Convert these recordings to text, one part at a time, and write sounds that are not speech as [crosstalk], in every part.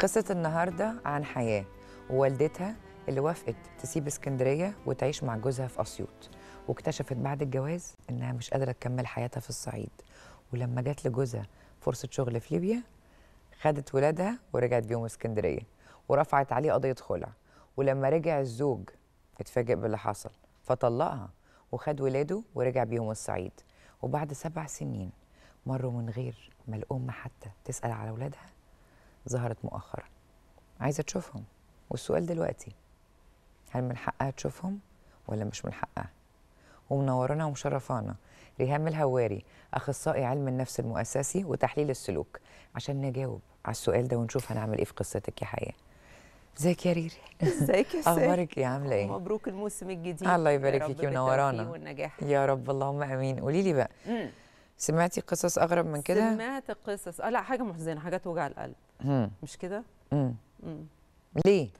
قصة النهاردة عن حياة ووالدتها اللي وافقت تسيب اسكندرية وتعيش مع جوزها في أسيوط واكتشفت بعد الجواز إنها مش قادرة تكمل حياتها في الصعيد ولما جات لجوزها فرصة شغل في ليبيا خدت ولادها ورجعت بيهم اسكندرية ورفعت عليه قضية خلع ولما رجع الزوج اتفاجئ باللي حصل فطلقها وخد ولاده ورجع بيهم الصعيد وبعد سبع سنين مروا من غير ما الأم حتى تسأل على ولادها ظهرت مؤخرا عايزه تشوفهم والسؤال دلوقتي هل من حقها تشوفهم ولا مش من حقها ومنورانا ومشرفانا ريهام الهواري اخصائي علم النفس المؤسسي وتحليل السلوك عشان نجاوب على السؤال ده ونشوف هنعمل ايه في قصتك يا حياه ازيك يا ريري ازيك يا [laughs] اخبارك ايه عامله ايه مبروك الموسم الجديد الله يبارك فيكي منورانا والنجاح يا رب اللهم امين قولي لي بقى مم. سمعتي قصص اغرب من كده سمعت قصص اه لا حاجه محزنه حاجه توجع القلب مم. مش كده ليه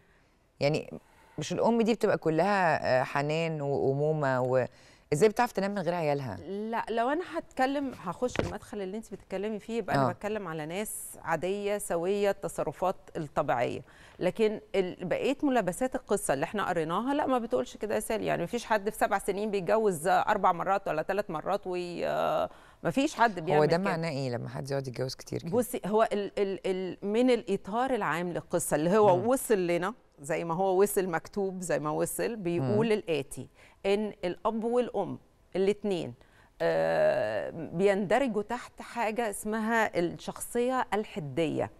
يعني مش الام دي بتبقى كلها آه، حنان وامومه و... ازاي بتعرف تنام من غير عيالها لا لو انا هتكلم هخش المدخل اللي انت بتتكلمي فيه يبقى انا آه. بتكلم على ناس عاديه سويه التصرفات الطبيعيه لكن بقيه ملابسات القصه اللي احنا قريناها لا ما بتقولش كده يا سالي يعني مفيش حد في سبع سنين بيتجوز اربع مرات ولا ثلاث مرات وي آه، ما فيش حد بيعمل هو ده معناه ايه لما حد يقعد يتجوز كتير كده بصي هو ال ال ال من الاطار العام للقصه اللي هو م. وصل لنا زي ما هو وصل مكتوب زي ما وصل بيقول م. الاتي ان الاب والام الاثنين آه بيندرجوا تحت حاجه اسمها الشخصيه الحديه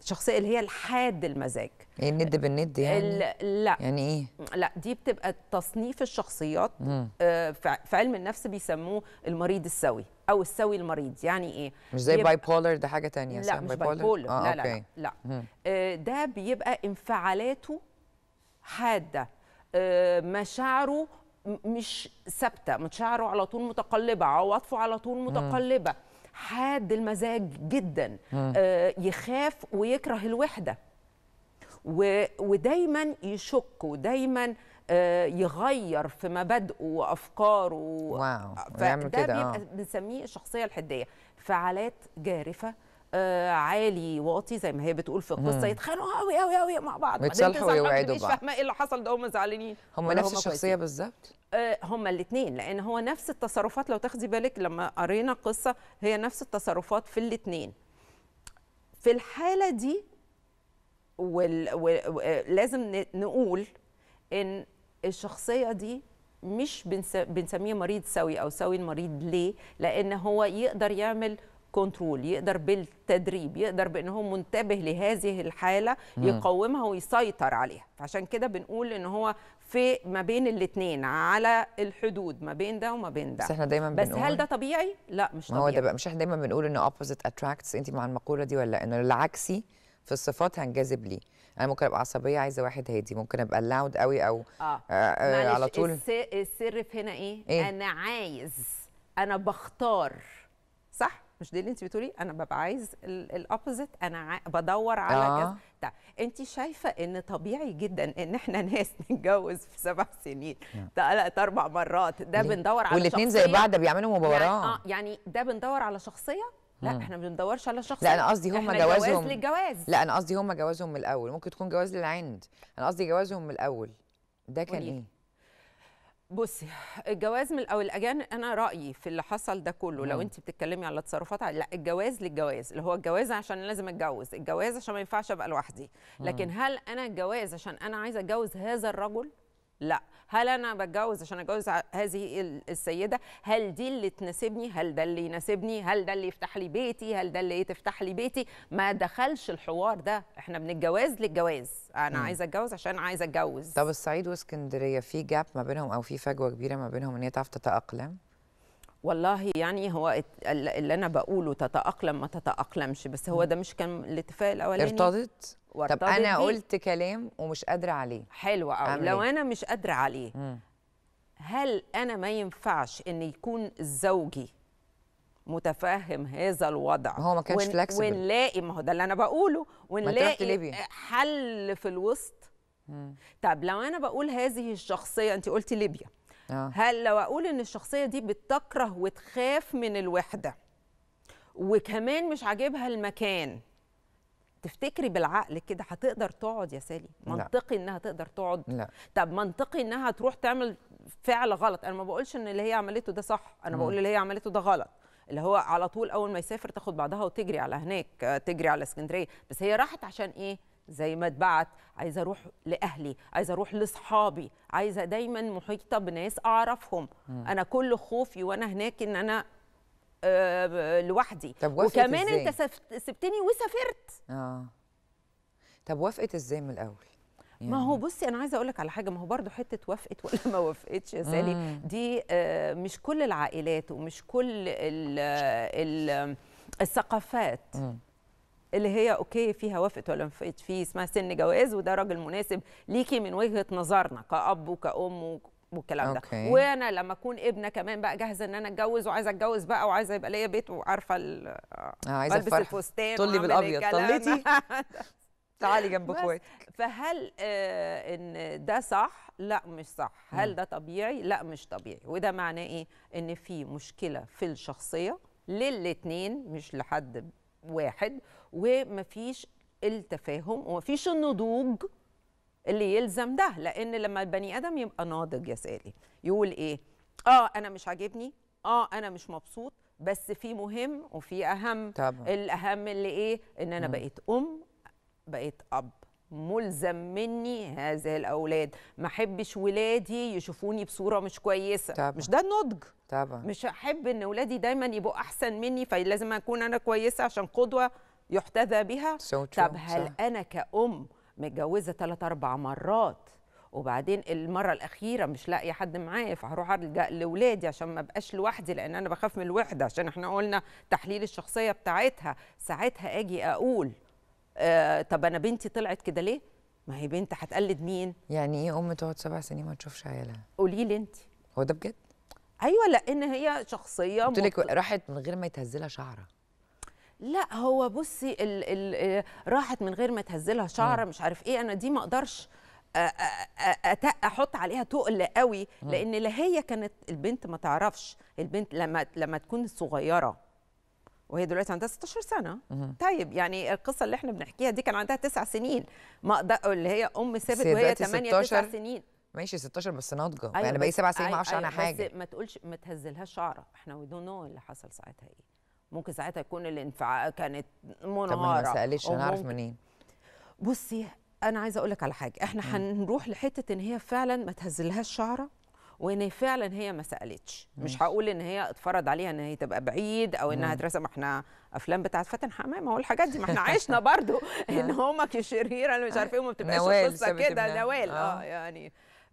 الشخصيه اللي هي الحاد المزاج ايه الند بالند يعني لا يعني ايه لا دي بتبقى تصنيف الشخصيات آه، في علم النفس بيسموه المريض السوي او السوي المريض يعني ايه مش زي باي بولر ده حاجه تانية لا مش باي بولر آه لا, لا لا لا آه، ده بيبقى انفعالاته حاده آه، مشاعره مش ثابته مشاعره على طول متقلبه عواطفه على طول متقلبه مم. حاد المزاج جدا آه يخاف ويكره الوحده ودايما يشك ودايما آه، يغير في مبادئه وافكاره واو ويعمل آه. بنسميه الشخصيه الحديه فعالات جارفه آه، عالي واطي زي ما هي بتقول في القصه يتخانقوا قوي قوي قوي مع بعض ويتصالحوا ويوعدوا بعض مش فاهمه ايه اللي حصل ده هم زعلانين هم نفس الشخصيه بالظبط آه، هما الاثنين لان هو نفس التصرفات لو تاخدي بالك لما قرينا القصه هي نفس التصرفات في الاثنين في الحاله دي وال... لازم نقول ان الشخصيه دي مش بنسميه مريض سوي او سوي المريض ليه لان هو يقدر يعمل كنترول يقدر بالتدريب يقدر بان هو منتبه لهذه الحاله يقومها ويسيطر عليها فعشان كده بنقول ان هو في ما بين الاثنين على الحدود ما بين ده وما بين ده بس احنا دايما بنقول بس هل ده طبيعي لا مش طبيعي ما هو ده بقى مش احنا دايما بنقول ان اوبوزيت اتراكتس انت مع المقوله دي ولا ان العكسي في الصفات هنجذب ليه انا ممكن ابقى عصبيه عايزه واحد هادي ممكن ابقى لاود قوي او آه آه, آه، على طول السر في هنا ايه, إيه؟ انا عايز انا بختار مش دي اللي انت بتقولي انا ببقى عايز الاوبوزيت انا بدور على آه. كذا طيب، انت شايفه ان طبيعي جدا ان احنا [laughs] ناس نتجوز في سبع سنين ثلاث نعم. اربع مرات ده يعني بندور على شخصيه والاثنين زي بعض بيعملوا مباراه يعني, آه يعني ده بندور على شخصيه لا مم. احنا ما بندورش على شخص لا انا قصدي هم جوازهم جواز للجواز لا انا قصدي هم جوازهم من الاول ممكن تكون جواز للعند انا قصدي جوازهم من الاول ده كان وليه. ايه بصي الجواز من او الاجانب انا رايي في اللي حصل ده كله مم. لو انت بتتكلمي على تصرفات لا الجواز للجواز اللي هو الجواز عشان لازم اتجوز الجواز عشان ما ينفعش ابقى لوحدي لكن هل انا الجواز عشان انا عايزه اتجوز هذا الرجل لا هل انا بتجوز عشان اتجوز هذه السيده هل دي اللي تناسبني هل ده اللي يناسبني هل ده اللي يفتح لي بيتي هل ده اللي تفتح لي بيتي ما دخلش الحوار ده احنا من الجواز للجواز انا عايزه اتجوز عشان عايزه اتجوز طب الصعيد واسكندريه في جاب ما بينهم او في فجوه كبيره ما بينهم ان هي تعرف تتاقلم والله يعني هو اللي انا بقوله تتاقلم ما تتاقلمش بس هو ده مش كان الاتفاق الاولاني ارتضت طب انا قلت كلام ومش قادره عليه حلو قوي لو إيه؟ انا مش قادره عليه مم. هل انا ما ينفعش ان يكون زوجي متفهم هذا الوضع هو ما كانش ون... فلكسبل ونلاقي ما هو ده اللي انا بقوله ونلاقي حل في الوسط مم. طب لو انا بقول هذه الشخصيه انت قلتي ليبيا آه. هل لو اقول ان الشخصيه دي بتكره وتخاف من الوحده وكمان مش عاجبها المكان تفتكري بالعقل كده هتقدر تقعد يا سالي منطقي لا. انها تقدر تقعد لا. طب منطقي انها تروح تعمل فعل غلط انا ما بقولش ان اللي هي عملته ده صح انا م. بقول اللي هي عملته ده غلط اللي هو على طول اول ما يسافر تاخد بعضها وتجري على هناك تجري على اسكندريه بس هي راحت عشان ايه زي ما اتبعت عايزه اروح لاهلي عايزه اروح لاصحابي عايزه دايما محيطه بناس اعرفهم م. انا كل خوفي وانا هناك ان انا آه، لوحدي طب وكمان إزاي؟ انت سبتني وسافرت اه طب وافقت ازاي من الاول يعني. ما هو يعني بصي انا عايزه اقول لك على حاجه ما هو برضو حته وافقت ولا ما وافقتش يا سالي مم. دي آه، مش كل العائلات ومش كل الـ الـ الثقافات مم. اللي هي اوكي فيها وافقت ولا ما وافقتش في اسمها سن جواز وده راجل مناسب ليكي من وجهه نظرنا كاب وكام والكلام ده أوكي. وانا لما اكون ابنه كمان بقى جاهزه ان انا اتجوز وعايزه اتجوز بقى وعايزه يبقى ليا بيت وعارفه آه عايزه البس الفستان طلي بالابيض طليتي [laughs] تعالي جنب اخواتك فهل آه ان ده صح لا مش صح هل ده طبيعي لا مش طبيعي وده معناه ايه ان في مشكله في الشخصيه للاتنين مش لحد واحد ومفيش التفاهم ومفيش النضوج اللي يلزم ده لان لما البني ادم يبقى ناضج يا سالي يقول ايه اه انا مش عاجبني اه انا مش مبسوط بس في مهم وفي اهم طبعا. الاهم اللي ايه ان انا م. بقيت ام بقيت اب ملزم مني هذه الاولاد ما احبش ولادي يشوفوني بصوره مش كويسه طبعا. مش ده النضج طبعا مش احب ان ولادي دايما يبقوا احسن مني فلازم اكون انا كويسه عشان قدوه يحتذى بها so طب هل صح. انا كأم متجوزه ثلاث اربع مرات وبعدين المره الاخيره مش لاقيه حد معايا فهروح الجا لاولادي عشان ما ابقاش لوحدي لان انا بخاف من الوحده عشان احنا قلنا تحليل الشخصيه بتاعتها ساعتها اجي اقول آه طب انا بنتي طلعت كده ليه ما هي بنت هتقلد مين يعني ايه ام تقعد سبع سنين ما تشوفش عيالها قولي لي انت هو ده بجد ايوه لان هي شخصيه قلت لك مط... راحت من غير ما يتهزلها شعرها شعره لا هو بصي ال ال آه، راحت من غير ما تهزلها شعره مش عارف ايه انا دي ما اقدرش آه، آه، احط عليها تقل قوي لان لا هي كانت البنت ما تعرفش البنت لما لما تكون صغيره وهي دلوقتي عندها 16 سنه طيب يعني القصه اللي احنا بنحكيها دي كان عندها 9 سنين ما اللي هي ام سابت وهي 8 9 سنين ماشي 16 بس ناضجه أيوة يعني بقى 7 سنين أيوة ما اعرفش عنها أيوة، حاجه بس ما تقولش ما تهزلهاش شعره احنا وي دون نو اللي حصل ساعتها ايه ممكن ساعتها يكون الانفعال كانت منهاره طب ما سالتش انا عارف منين بصي انا عايزه اقول لك على حاجه احنا هنروح لحته ان هي فعلا ما تهزلهاش شعره وان فعلا هي ما سالتش مش هقول ان هي اتفرض عليها ان هي تبقى بعيد او انها ترسم احنا افلام بتاعت فاتن حمامه ما هو الحاجات دي ما احنا عشنا [laughs] برضو آه. ان هما كشريره اللي مش عارفين إيه، ما بتبقاش قصه كده نوال اه, آه. يعني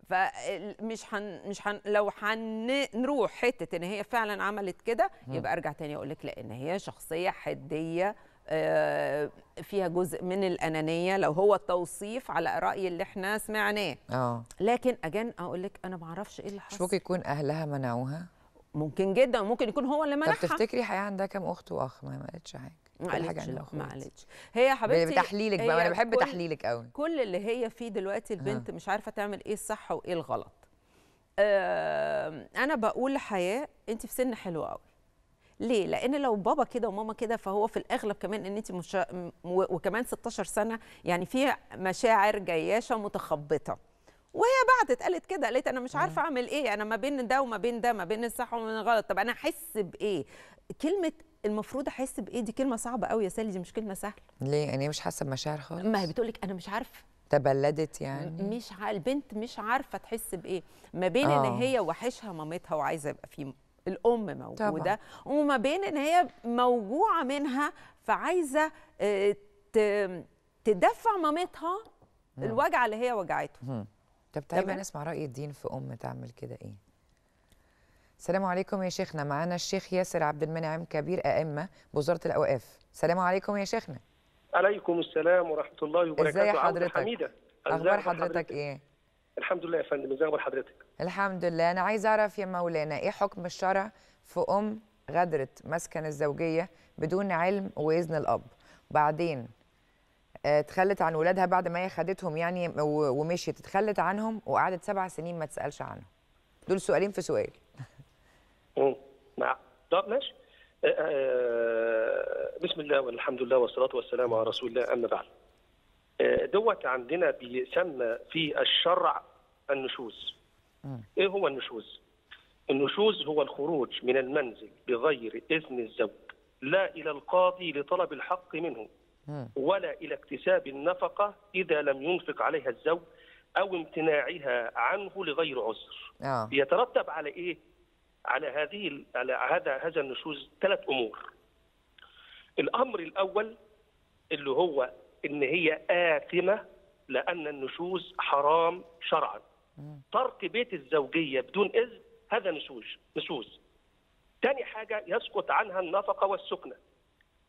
فمش هن مش حن لو هنروح حته ان هي فعلا عملت كده يبقى ارجع تاني اقول لك لان هي شخصيه حديه آه، فيها جزء من الانانيه لو هو التوصيف على راي اللي احنا سمعناه اه لكن اجان اقول لك انا ما اعرفش ايه اللي حصل مش ممكن يكون اهلها منعوها ممكن جدا وممكن يكون هو اللي منحها طب تفتكري حياه عندها كام اخت واخ ما قالتش حاجه معلش معلش هي يا حبيبتي بتحليلك بقى انا بحب تحليلك قوي كل اللي هي فيه دلوقتي البنت آه. مش عارفه تعمل ايه الصح وايه الغلط انا بقول لحياه انت في سن حلو قوي ليه؟ لأن لو بابا كده وماما كده فهو في الأغلب كمان إن أنت مش وكمان 16 سنة يعني في مشاعر جياشة متخبطة. وهي بعتت قالت كده قالت انا مش عارفه اعمل ايه انا ما بين ده وما بين ده ما بين الصح وما بين الغلط طب انا احس بايه كلمه المفروض احس بايه دي كلمه صعبه قوي يا سالي دي مش كلمه سهله ليه يعني مش حاسه بمشاعر خالص ما هي بتقول لك انا مش عارفه تبلدت يعني مش ع... البنت مش عارفه تحس بايه ما بين أوه. ان آه. هي وحشها مامتها وعايزه يبقى في الام موجوده طبعا. وما بين ان هي موجوعه منها فعايزه آه، ت... تدفع مامتها الوجع اللي هي وجعته طب تعالى نسمع راي الدين في ام تعمل كده ايه السلام عليكم يا شيخنا معانا الشيخ ياسر عبد المنعم كبير ائمه بوزاره الاوقاف السلام عليكم يا شيخنا عليكم السلام ورحمه الله وبركاته ازي حضرتك حميده اخبار حضرتك, حضرتك ايه الحمد لله يا فندم ازي اخبار حضرتك الحمد لله انا عايز اعرف يا مولانا ايه حكم الشرع في ام غدرت مسكن الزوجيه بدون علم واذن الاب وبعدين آه، اتخلت عن ولادها بعد ما هي خدتهم يعني ومشيت اتخلت عنهم وقعدت سبع سنين ما تسالش عنهم دول سؤالين في سؤال نعم طب ماشي آه، آه، بسم الله والحمد لله والصلاة والسلام على رسول الله أما بعد دوت عندنا بيسمى في الشرع النشوز إيه هو النشوز؟ النشوز هو الخروج من المنزل بغير إذن الزوج لا إلى القاضي لطلب الحق منه ولا إلى اكتساب النفقة إذا لم ينفق عليها الزوج أو امتناعها عنه لغير عذر آه. يترتب على إيه؟ على هذه على هذا هذا النشوز ثلاث أمور الأمر الأول اللي هو إن هي آثمة لأن النشوز حرام شرعا ترك بيت الزوجية بدون إذن هذا نشوز نشوز تاني حاجة يسقط عنها النفقة والسكنة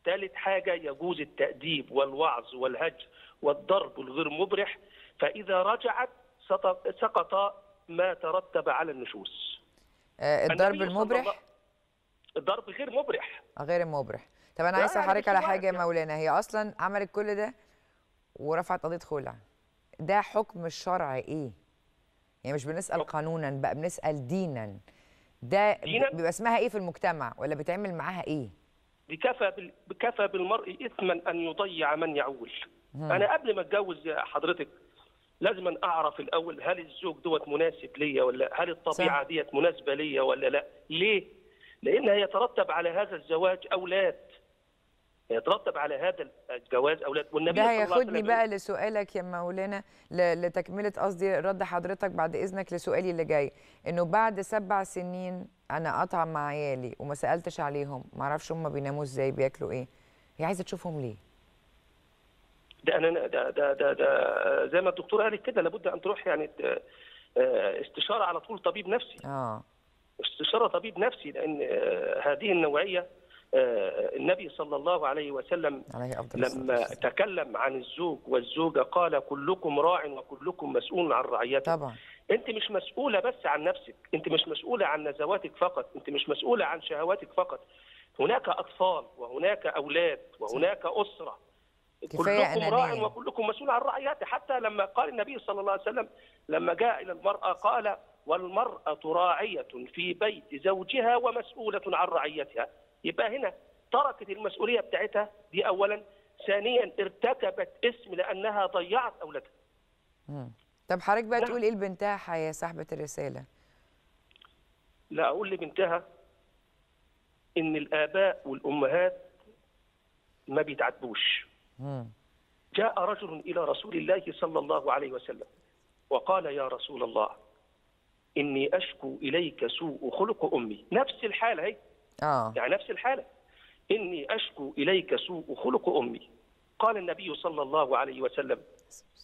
ثالث حاجة يجوز التأديب والوعظ والهج والضرب الغير مبرح فإذا رجعت سقط ما ترتب على النشوس آه، الضرب المبرح الضرب غير مبرح غير مبرح طب انا عايز احرك على حاجه يا مولانا هي اصلا عملت كل ده ورفعت قضيه خلع ده حكم الشرع ايه يعني مش بنسال قانونا بقى بنسال دينا ده دينا؟ بيبقى اسمها ايه في المجتمع ولا بتعمل معاها ايه بكفى بكفى بالمرء اثما ان يضيع من يعول نعم. انا قبل ما اتجوز حضرتك لازم اعرف الاول هل الزوج دوت مناسب ليا ولا هل الطبيعه ديت مناسبه ليا ولا لا ليه لان هيترتب على هذا الزواج اولاد يترتب على هذا الجواز اولاد والنبي ده هياخدني بقى لسؤالك يا مولانا لتكمله قصدي رد حضرتك بعد اذنك لسؤالي اللي جاي انه بعد سبع سنين انا اطعم مع عيالي وما سالتش عليهم ما اعرفش هم بيناموا ازاي بياكلوا ايه هي عايزه تشوفهم ليه ده انا ده ده ده, ده زي ما الدكتور قالت كده لابد ان تروح يعني آه، استشاره على طول طبيب نفسي اه استشاره طبيب نفسي لان آه، هذه النوعيه آه، النبي صلى الله عليه وسلم عليه أفضل لما تكلم عن الزوج والزوجة قال كلكم راع وكلكم مسؤول عن رعيته طبعا انت مش مسؤولة بس عن نفسك انت مش مسؤولة عن نزواتك فقط انت مش مسؤولة عن شهواتك فقط هناك أطفال وهناك أولاد وهناك أسرة كلكم راع وكلكم مسؤول عن رعيته حتى لما قال النبي صلى الله عليه وسلم لما جاء إلى المرأة قال والمرأة راعية في بيت زوجها ومسؤولة عن رعيتها يبقى هنا تركت المسؤوليه بتاعتها دي اولا ثانيا ارتكبت اسم لانها ضيعت اولادها طب حضرتك بقى نعم. تقول ايه لبنتها يا صاحبه الرساله لا اقول لبنتها ان الاباء والامهات ما بيتعاتبوش جاء رجل الى رسول الله صلى الله عليه وسلم وقال يا رسول الله اني اشكو اليك سوء خلق امي نفس الحاله هي آه. يعني نفس الحالة إني أشكو إليك سوء خلق أمي قال النبي صلى الله عليه وسلم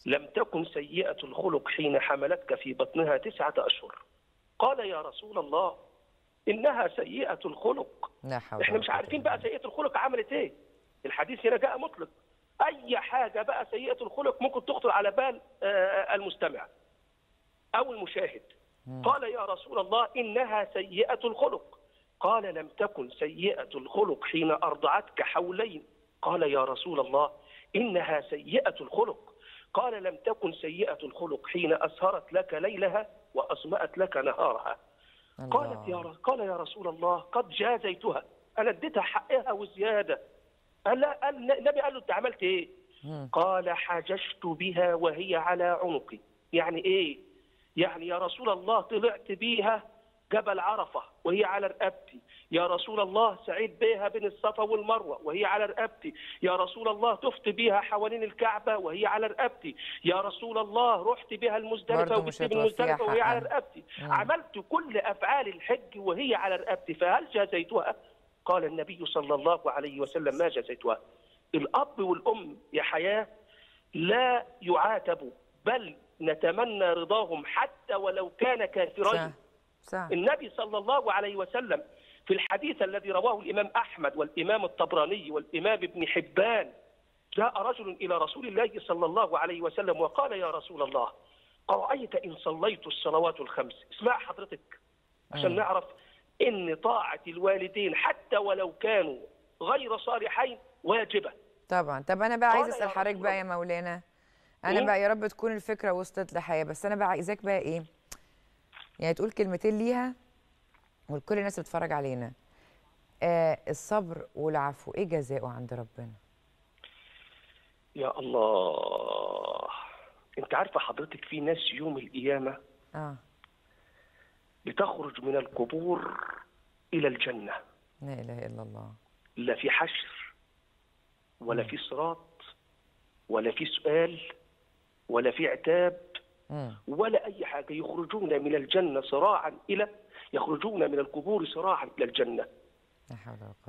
لم تكن سيئة الخلق حين حملتك في بطنها تسعة أشهر قال يا رسول الله إنها سيئة الخلق إحنا مش عارفين بقى سيئة الخلق عملت إيه الحديث هنا جاء مطلق أي حاجة بقى سيئة الخلق ممكن تخطر على بال آه، آه، المستمع أو المشاهد قال يا رسول الله إنها سيئة الخلق قال لم تكن سيئة الخلق حين أرضعتك حولين قال يا رسول الله إنها سيئة الخلق قال لم تكن سيئة الخلق حين أسهرت لك ليلها وأصمأت لك نهارها قالت يا قال يا رسول الله قد جازيتها أنا اديتها حقها وزيادة ألا النبي قال له أنت عملت إيه؟ قال حججت بها وهي على عنقي يعني إيه؟ يعني يا رسول الله طلعت بيها جبل عرفة وهي على رقبتي يا رسول الله سعيد بيها بين الصفا والمروة وهي على رقبتي يا رسول الله تفت بيها حوالين الكعبة وهي على رقبتي يا رسول الله رحت بيها المزدلفة وجبت المزدلفة وهي على رقبتي نعم. عملت كل أفعال الحج وهي على رقبتي فهل جازيتها؟ قال النبي صلى الله عليه وسلم ما جازيتها الأب والأم يا حياة لا يعاتبوا بل نتمنى رضاهم حتى ولو كان كافرين صح. النبي صلى الله عليه وسلم في الحديث الذي رواه الإمام أحمد والإمام الطبراني والإمام ابن حبان جاء رجل إلى رسول الله صلى الله عليه وسلم وقال يا رسول الله أرأيت إن صليت الصلوات الخمس اسمع حضرتك عشان آه. نعرف إن طاعة الوالدين حتى ولو كانوا غير صالحين واجبة طبعا طب أنا بقى عايز أسأل حضرتك بقى يا مولانا أنا إيه؟ بقى يا رب تكون الفكرة وصلت لحياة بس أنا بقى عايزاك بقى إيه يعني تقول كلمتين ليها ولكل الناس اللي بتتفرج علينا آه الصبر والعفو ايه جزاؤه عند ربنا يا الله انت عارفه حضرتك في ناس يوم القيامه اه بتخرج من القبور الى الجنه لا اله الا الله لا في حشر ولا م. في صراط ولا في سؤال ولا في عتاب ولا أي حاجة يخرجون من الجنة صراعا إلى يخرجون من القبور صراعا إلى الجنة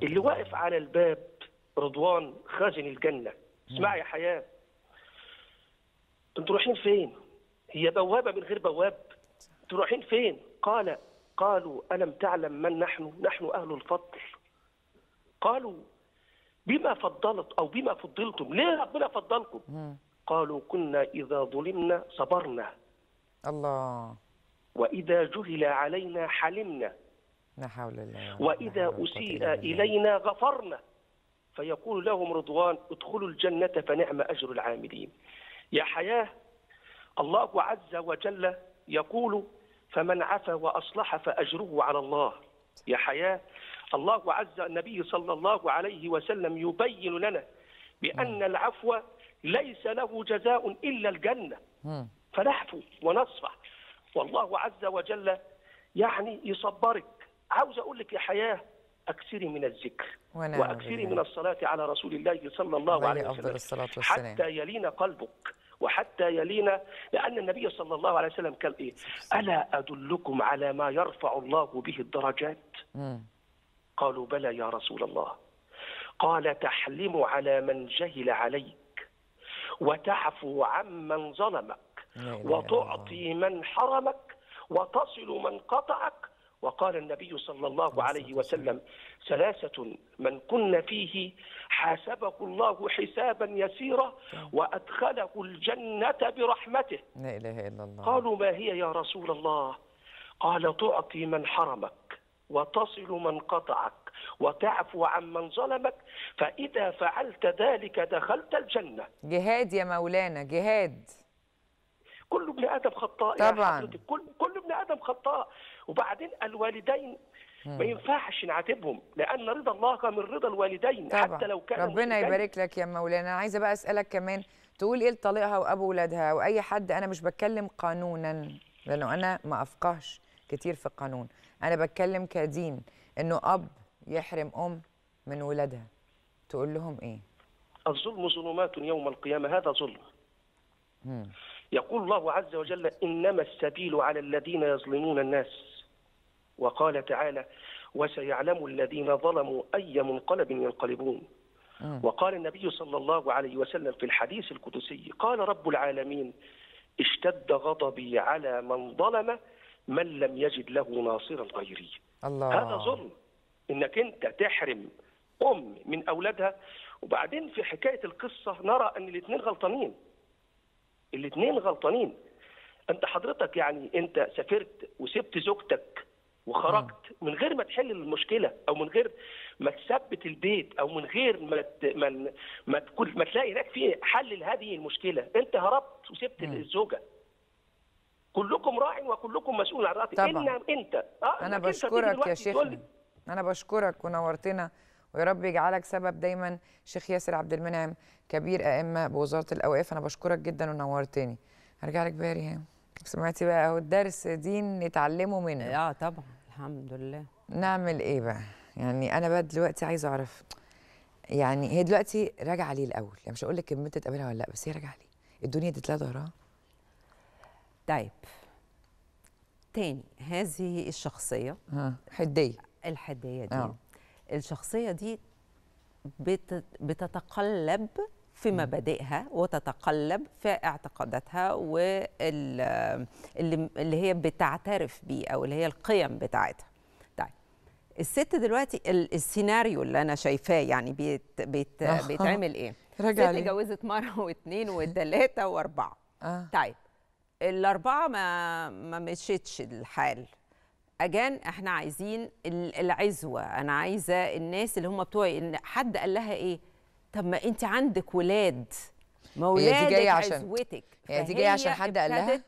اللي واقف على الباب رضوان خازن الجنة اسمعي يا حياة انتوا رايحين فين هي بوابة من غير بواب انتوا رايحين فين قال قالوا ألم تعلم من نحن نحن أهل الفضل قالوا بما فضلت أو بما فضلتم ليه ربنا فضلكم قالوا كنا إذا ظلمنا صبرنا الله وإذا جهل علينا حلمنا لا حول الله وإذا أسيء إلينا غفرنا فيقول لهم رضوان ادخلوا الجنة فنعم أجر العاملين يا حياة الله عز وجل يقول فمن عفا وأصلح فأجره على الله يا حياة الله عز النبي صلى الله عليه وسلم يبين لنا بأن العفو ليس له جزاء إلا الجنة فنحفو ونصفح والله عز وجل يعني يصبرك عاوز أقول لك يا حياة أكثري من الذكر وأكثري من الصلاة على رسول الله صلى الله عليه وسلم حتى يلين قلبك وحتى يلينا لأن النبي صلى الله عليه وسلم قال إيه ألا أدلكم على ما يرفع الله به الدرجات قالوا بلى يا رسول الله قال تحلم على من جهل عليك وتعفو عمن ظلمك وتعطي من حرمك وتصل من قطعك وقال النبي صلى الله عليه وسلم ثلاثة من كن فيه حاسبه الله حسابا يسيرا وأدخله الجنة برحمته لا إله إلا الله قالوا ما هي يا رسول الله قال تعطي من حرمك وتصل من قطعك وتعفو عن من ظلمك فإذا فعلت ذلك دخلت الجنة جهاد يا مولانا جهاد كل ابن آدم خطاء طبعا يعني كل, كل ابن آدم خطاء وبعدين الوالدين ما ينفعش نعاتبهم لان رضا الله من رضا الوالدين طبعا. حتى لو كان ربنا يبارك لك يا مولانا انا عايزه بقى اسالك كمان تقول ايه لطليقها وابو ولادها واي حد انا مش بتكلم قانونا لانه انا ما افقهش كتير في القانون انا بتكلم كدين انه اب يحرم ام من ولادها تقول لهم ايه الظلم ظلمات يوم القيامه هذا ظلم مم. يقول الله عز وجل انما السبيل على الذين يظلمون الناس وقال تعالى وسيعلم الذين ظلموا اي منقلب ينقلبون وقال النبي صلى الله عليه وسلم في الحديث القدسي قال رب العالمين اشتد غضبي على من ظلم من لم يجد له ناصرا غيري الله. هذا ظلم انك انت تحرم ام من اولادها وبعدين في حكايه القصه نرى ان الاثنين غلطانين الاثنين غلطانين انت حضرتك يعني انت سافرت وسبت زوجتك وخرجت من غير ما تحل المشكله او من غير ما تثبت البيت او من غير ما ت... ما ما, تكون... ما تلاقي هناك في حل لهذه المشكله انت هربت وسبت الزوجه كلكم راع وكلكم مسؤول عن رعيته طبعا إن انت آه انا بشكرك يا شيخ انا بشكرك ونورتنا ويا رب يجعلك سبب دايما شيخ ياسر عبد المنعم كبير ائمه بوزاره الاوقاف انا بشكرك جدا ونورتني هرجع لك باري ها سمعتي بقى اهو الدرس دين نتعلمه منه اه طبعا الحمد لله نعمل ايه بقى يعني انا بقى دلوقتي عايزه اعرف يعني هي دلوقتي راجعه ليه الاول يعني مش هقول لك كلمة تتقابلها ولا لا بس هي راجعه ليه الدنيا ادت لها ظهرها طيب تاني هذه الشخصية حدية الحدية دي آه. الشخصية دي بت... بتتقلب في مبادئها وتتقلب في اعتقاداتها واللي اللي هي بتعترف بيه او اللي هي القيم بتاعتها طيب الست دلوقتي السيناريو اللي انا شايفاه يعني بيت بيت أه. بيتعمل ايه رجع ست اتجوزت مره واثنين وثلاثه واربعه آه. طيب الاربعه ما ما مشيتش الحال اجان احنا عايزين العزوه انا عايزه الناس اللي هم بتوعي إن حد قال لها ايه طب ما انت عندك ولاد ما ولادك دي جايه عشان عزوتك هي دي جايه عشان حد قال لها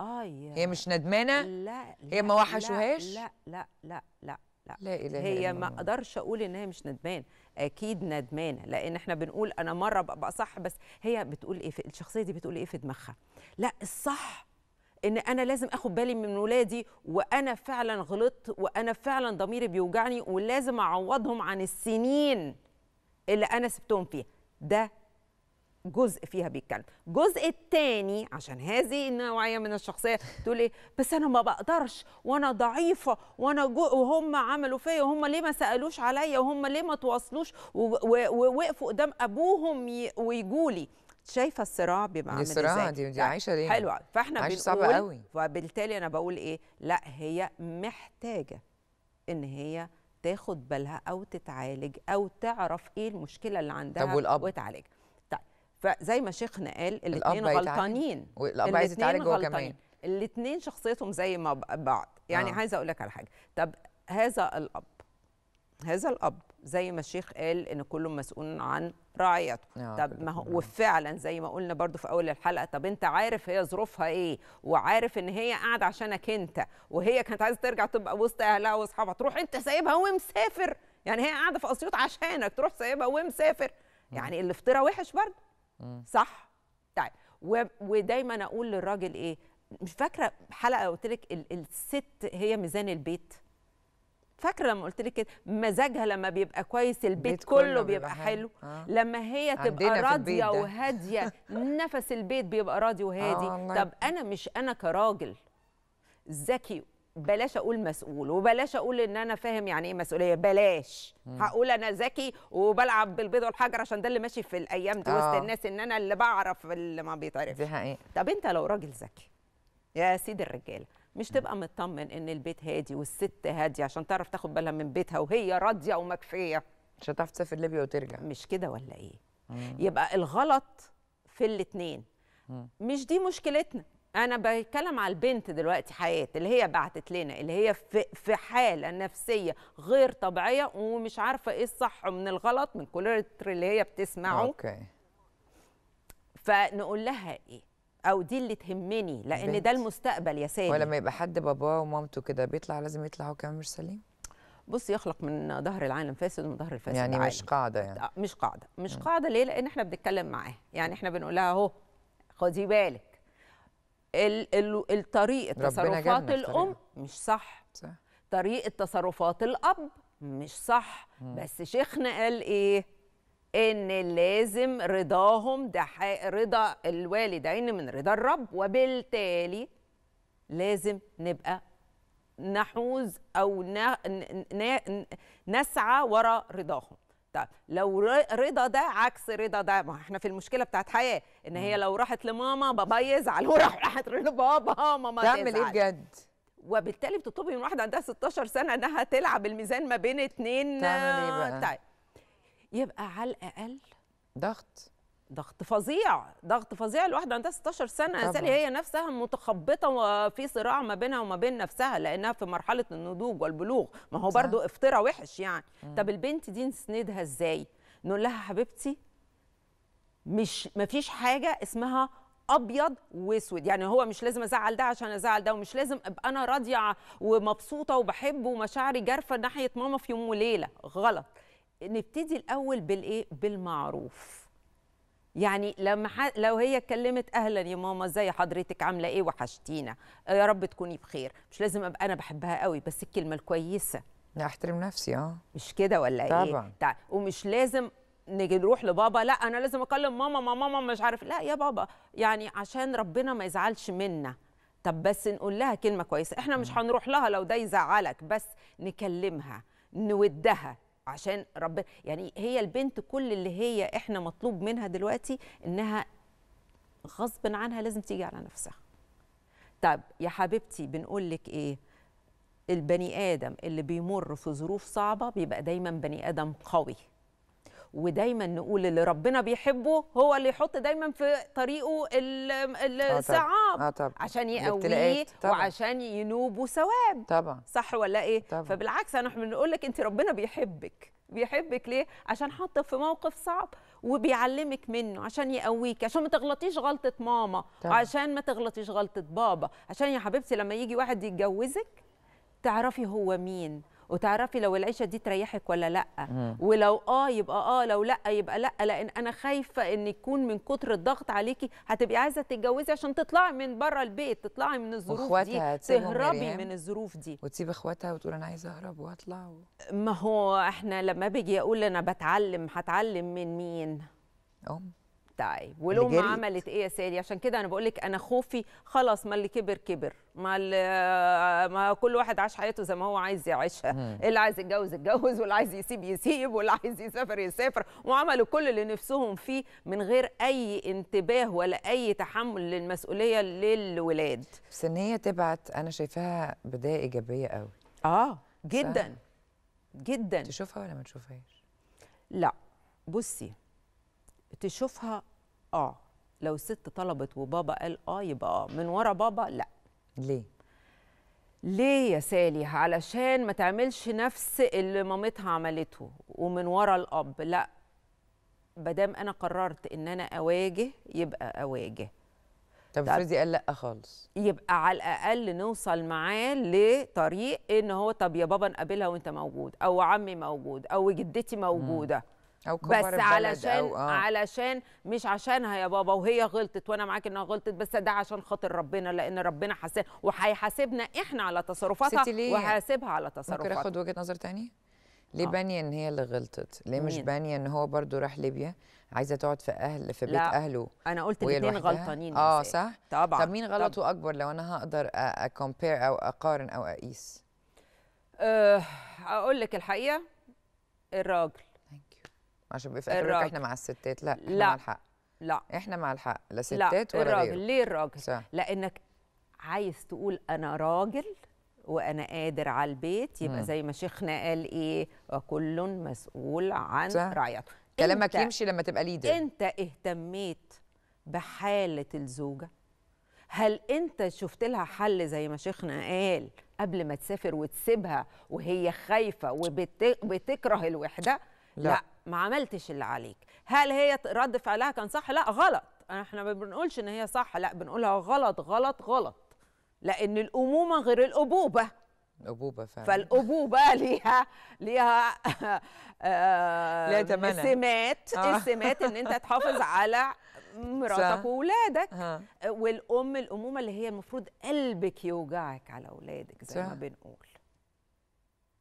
اه هي مش ندمانه لا, لا هي ما وحشوهاش لا لا لا لا لا, لا. لا إله هي ما اقدرش اقول ان هي مش ندمانه اكيد ندمانه لان احنا بنقول انا مره ببقى صح بس هي بتقول ايه في الشخصيه دي بتقول ايه في دماغها لا الصح ان انا لازم اخد بالي من ولادي وانا فعلا غلطت وانا فعلا ضميري بيوجعني ولازم اعوضهم عن السنين اللي انا سبتهم فيها ده جزء فيها بيتكلم الجزء الثاني عشان هذه النوعيه من الشخصيه تقول ايه بس انا ما بقدرش وانا ضعيفه وانا وهم عملوا فيا وهم ليه ما سالوش عليا وهم ليه ما تواصلوش ووقفوا قدام ابوهم ويجولي شايفه الصراع بيبقى عامل ازاي الصراع دي, دي عايشه ليه حلوه فاحنا عايشه صعبه قوي وبالتالي انا بقول ايه لا هي محتاجه ان هي تاخد بالها او تتعالج او تعرف ايه المشكله اللي عندها طب والأب؟ وتعالجها فزي ما شيخنا قال الاثنين غلطانين والاب عايز يتعالج هو كمان الاثنين شخصيتهم زي ما بعض يعني آه. عايزه اقول لك على حاجه طب هذا الاب هذا الاب زي ما الشيخ قال ان كله مسؤول عن رعيته آه، طب ما هو وفعلا زي ما قلنا برضو في اول الحلقه طب انت عارف هي ظروفها ايه وعارف ان هي قاعده عشانك انت وهي كانت عايزه ترجع تبقى وسط اهلها واصحابها تروح انت سايبها ومسافر يعني هي قاعده في اسيوط عشانك تروح سايبها ومسافر يعني الافتراء وحش برضو صح طيب ودايما اقول للراجل ايه مش فاكره حلقه قلت لك الست هي ميزان البيت فاكره لما قلت لك كده مزاجها لما بيبقى كويس البيت كله, كله بيبقى حلو آه. لما هي تبقى راضيه وهاديه [laughs] نفس البيت بيبقى راضي وهادي آه طب انا مش انا كراجل ذكي بلاش اقول مسؤول وبلاش اقول ان انا فاهم يعني ايه مسؤوليه بلاش مم. هقول انا ذكي وبلعب بالبيض والحجر عشان ده اللي ماشي في الايام دي وسط آه. الناس ان انا اللي بعرف اللي ما بيتعرفش دي حقيقة. طب انت لو راجل ذكي يا سيدي الرجاله مش تبقى مطمن ان البيت هادي والست هاديه عشان تعرف تاخد بالها من بيتها وهي راضيه ومكفيه مش هتعرف تسافر ليبيا وترجع مش كده ولا ايه مم. يبقى الغلط في الاثنين مش دي مشكلتنا انا بتكلم على البنت دلوقتي حياه اللي هي بعتت لنا اللي هي في, في حاله نفسيه غير طبيعيه ومش عارفه ايه الصح من الغلط من كل اللي هي بتسمعه اوكي فنقول لها ايه او دي اللي تهمني لان بنت. ده المستقبل يا سامي ولما يبقى حد باباه ومامته كده بيطلع لازم يطلع هو كمان مش سليم بص يخلق من ظهر العالم فاسد ومن ظهر الفاسد يعني مش قاعده يعني آه، مش قاعده مش قاعده ليه لان احنا بنتكلم معاها يعني احنا بنقول لها اهو خدي بالك الطريق تصرفات الام مش صح, صح. طريقه تصرفات الاب مش صح مم. بس شيخنا قال ايه ان لازم رضاهم ده رضا الوالدين من رضا الرب وبالتالي لازم نبقى نحوز او نسعى وراء رضاهم طيب لو رضا ده عكس رضا ده ما احنا في المشكله بتاعت حياه ان هي لو راحت لماما [laughs] بابا يزعل وراح راحت لبابا ماما تزعل تعمل ايه بجد وبالتالي بتطلبي من واحده عندها 16 سنه انها تلعب الميزان ما بين اتنين تعمل ايه بقى؟ طيب يبقى على الاقل ضغط ضغط فظيع ضغط فظيع الواحدة عندها 16 سنة طبعا. سالي هي نفسها متخبطة وفي صراع ما بينها وما بين نفسها لأنها في مرحلة النضوج والبلوغ ما هو برضو افتراء وحش يعني مم. طب البنت دي نسندها ازاي نقول لها حبيبتي مش مفيش حاجة اسمها ابيض واسود يعني هو مش لازم ازعل ده عشان ازعل ده ومش لازم ابقى انا راضيه ومبسوطه وبحبه ومشاعري جارفه ناحيه ماما في يوم وليله غلط نبتدي الاول بالايه بالمعروف يعني لما ح... لو هي اتكلمت اهلا يا ماما ازي حضرتك عامله ايه وحشتينا آه، يا رب تكوني بخير مش لازم ابقى انا بحبها قوي بس الكلمه الكويسه احترم نفسي اه مش كده ولا طبعا. ايه طبعا تع... ومش لازم نيجي نروح لبابا لا انا لازم اكلم ماما ما ماما مش عارف لا يا بابا يعني عشان ربنا ما يزعلش منا طب بس نقول لها كلمه كويسه احنا مش هنروح لها لو ده يزعلك بس نكلمها نودها عشان ربنا يعني هي البنت كل اللي هي احنا مطلوب منها دلوقتي انها غصب عنها لازم تيجي على نفسها طب يا حبيبتي بنقول لك ايه البني ادم اللي بيمر في ظروف صعبه بيبقى دايما بني ادم قوي ودايما نقول اللي ربنا بيحبه هو اللي يحط دايما في طريقه آه، الصعاب آه عشان يقويه وعشان ينوبه ثواب طبعا صح ولا ايه طبعا. فبالعكس احنا بنقول لك انت ربنا بيحبك بيحبك ليه عشان حطك في موقف صعب وبيعلمك منه عشان يقويك عشان ما تغلطيش غلطه ماما طبعا. عشان ما تغلطيش غلطه بابا عشان يا حبيبتي لما يجي واحد يتجوزك تعرفي هو مين وتعرفي لو العيشه دي تريحك ولا لا مم. ولو اه يبقى اه لو لا يبقى لا لان انا خايفه ان يكون من كتر الضغط عليكي هتبقي عايزه تتجوزي عشان تطلعي من بره البيت تطلعي من الظروف دي تهربي من الظروف دي وتسيب اخواتها وتقول انا عايزه اهرب واطلع و... ما هو احنا لما بيجي اقول انا بتعلم هتعلم من مين ام بتاعي ولو ما عملت ايه يا سالي عشان كده انا بقول لك انا خوفي خلاص ما اللي كبر كبر ما آه، ما كل واحد عاش حياته زي ما هو عايز يعيشها اللي عايز يتجوز يتجوز واللي عايز يسيب يسيب واللي عايز يسافر يسافر وعملوا كل اللي نفسهم فيه من غير اي انتباه ولا اي تحمل للمسؤوليه للولاد بس ان هي تبعت انا شايفاها بدايه ايجابيه قوي اه جدا صح. جدا تشوفها ولا ما تشوفهاش لا بصي تشوفها اه لو الست طلبت وبابا قال اه يبقى اه من ورا بابا لا ليه ليه يا سالي علشان ما تعملش نفس اللي مامتها عملته ومن ورا الاب لا بدام انا قررت ان انا اواجه يبقى اواجه طب افرضي قال لا خالص يبقى على الاقل نوصل معاه لطريق ان هو طب يا بابا نقابلها وانت موجود او عمي موجود او جدتي موجوده مم. أو بس علشان أو آه. علشان مش عشانها يا بابا وهي غلطت وانا معاك انها غلطت بس ده عشان خاطر ربنا لان ربنا حاسب وهيحاسبنا احنا على تصرفاتها وهيحاسبها على تصرفاتها ممكن اخد وجهه نظر تاني آه. ليه آه. بانيه ان هي اللي غلطت ليه مش بانيه ان هو برضو راح ليبيا عايزه تقعد في اهل في بيت لا. اهله انا قلت الاثنين غلطانين اه صح طبعا طب مين غلطه طبعًا. اكبر لو انا هقدر اكومبير او اقارن او اقيس أه اقول لك الحقيقه الراجل عشان بيفكروا احنا مع الستات لا احنا لا. مع الحق لا احنا مع الحق لا ستات لا. ولا الراجل ليه الراجل صح. لانك عايز تقول انا راجل وانا قادر على البيت يبقى م. زي ما شيخنا قال ايه وكل مسؤول عن صح. رعيته كلامك يمشي لما تبقى ليدر انت اهتميت بحاله الزوجه هل انت شفت لها حل زي ما شيخنا قال قبل ما تسافر وتسيبها وهي خايفه وبتكره الوحده لا, لا ما عملتش اللي عليك هل هي رد فعلها كان صح لا غلط احنا ما بنقولش ان هي صح لا بنقولها غلط غلط غلط لان الامومه غير الابوبه الابوبه فعلا فالابوبه ليها ليها [laughs] آه سمات آه. السمات ان انت تحافظ [laughs] على مراتك واولادك آه. والام الامومه اللي هي المفروض قلبك يوجعك على اولادك زي صح. ما بنقول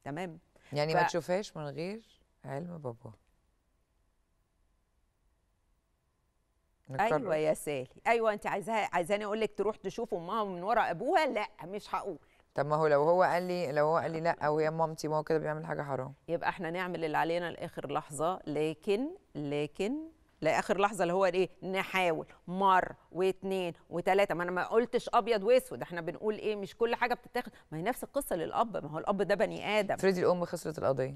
تمام يعني ف... ما تشوفهاش من غير علم بابا نكرر. ايوه يا سالي ايوه انت عايزاها عايزاني اقول لك تروح تشوف امها من ورا ابوها لا مش هقول طب ما هو لو هو قال لي لو هو قال لي لا ويا مامتي ما هو كده بيعمل حاجه حرام يبقى احنا نعمل اللي علينا لاخر لحظه لكن لكن لاخر لحظه اللي هو ايه نحاول مره واثنين وثلاثه ما انا ما قلتش ابيض واسود احنا بنقول ايه مش كل حاجه بتتاخد ما هي نفس القصه للاب ما هو الاب ده بني ادم افرضي الام خسرت القضيه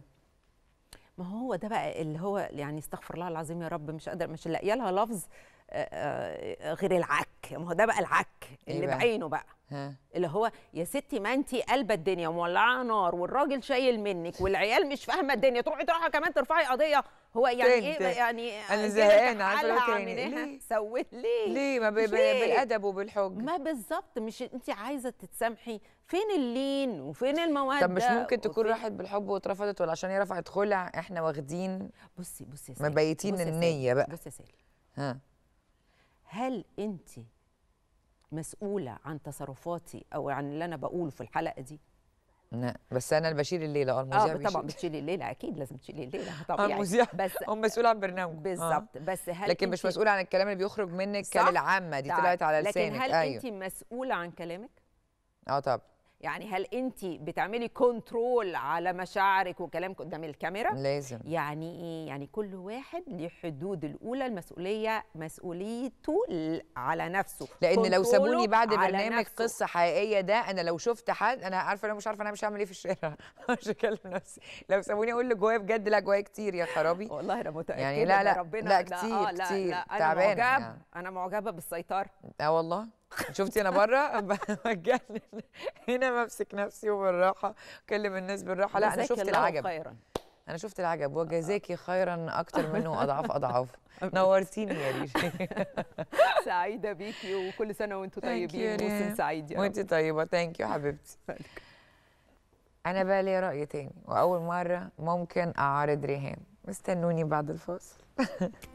ما هو ده بقى اللي هو يعني استغفر الله العظيم يا رب مش قادر مش لاقيه لها لفظ آه، آه، غير العك ما هو ده بقى العك إيه اللي إيه بعينه بقى اللي هو يا ستي ما انت قلبه الدنيا مولعه نار والراجل شايل منك والعيال مش فاهمه الدنيا تروحي تروحي كمان ترفعي قضيه هو يعني ايه يعني انا زهقانه عارفه إيه؟ ليه سويت ليه ليه ما ب... ليه؟ بالادب وبالحج ما بالظبط مش انت عايزه تتسامحي فين اللين وفين المواد طب مش ممكن تكون راحت بالحب واترفضت ولا عشان هي رفعت خلع احنا واخدين بصي بصي يا مبيتين النيه بقى بصي يا سالي ها هل انت مسؤوله عن تصرفاتي او عن اللي انا بقوله في الحلقه دي لا بس انا اللي بشيل الليله اه المذيع آه، طبعا بتشيلي الليله اكيد لازم تشيلي الليله طبيعي آه، المذيع بس هم مسؤول عن برنامج آه. بالظبط آه. بس هل لكن مش مسؤول عن الكلام اللي بيخرج منك للعامه دي طلعت على لسانك لكن هل أيوه. انت مسؤوله عن كلامك اه طبعا يعني هل انت بتعملي كنترول على مشاعرك وكلامك قدام الكاميرا لازم يعني ايه يعني كل واحد له حدود الاولى المسؤوليه مسؤوليته على نفسه لان لو سابوني بعد برنامج قصه حقيقيه ده انا لو شفت حد انا عارفه انا مش عارفه انا مش هعمل ايه في الشارع [laughs] مش هكلم نفسي لو سابوني اقول له جوايا بجد لا جوايا كتير يا خرابي والله انا متاكده يعني لا لا ربنا لا كتير لا آه كتير لا لا انا معجبه يعني. انا معجبه بالسيطره اه والله شفتي انا بره [laughs] بتجنن هنا بمسك نفسي وبالراحه اكلم الناس بالراحه لا انا شفت العجب خيرا. انا شفت العجب وجزاكي آه. خيرا اكتر منه [laughs] اضعاف اضعاف نورتيني يا ريش [laughs] سعيده بيكي وكل سنه وانتم طيبين موسم سعيد يا وانت طيبه ثانك يو حبيبتي انا بقى لي راي تاني واول مره ممكن اعارض ريهام استنوني بعد الفاصل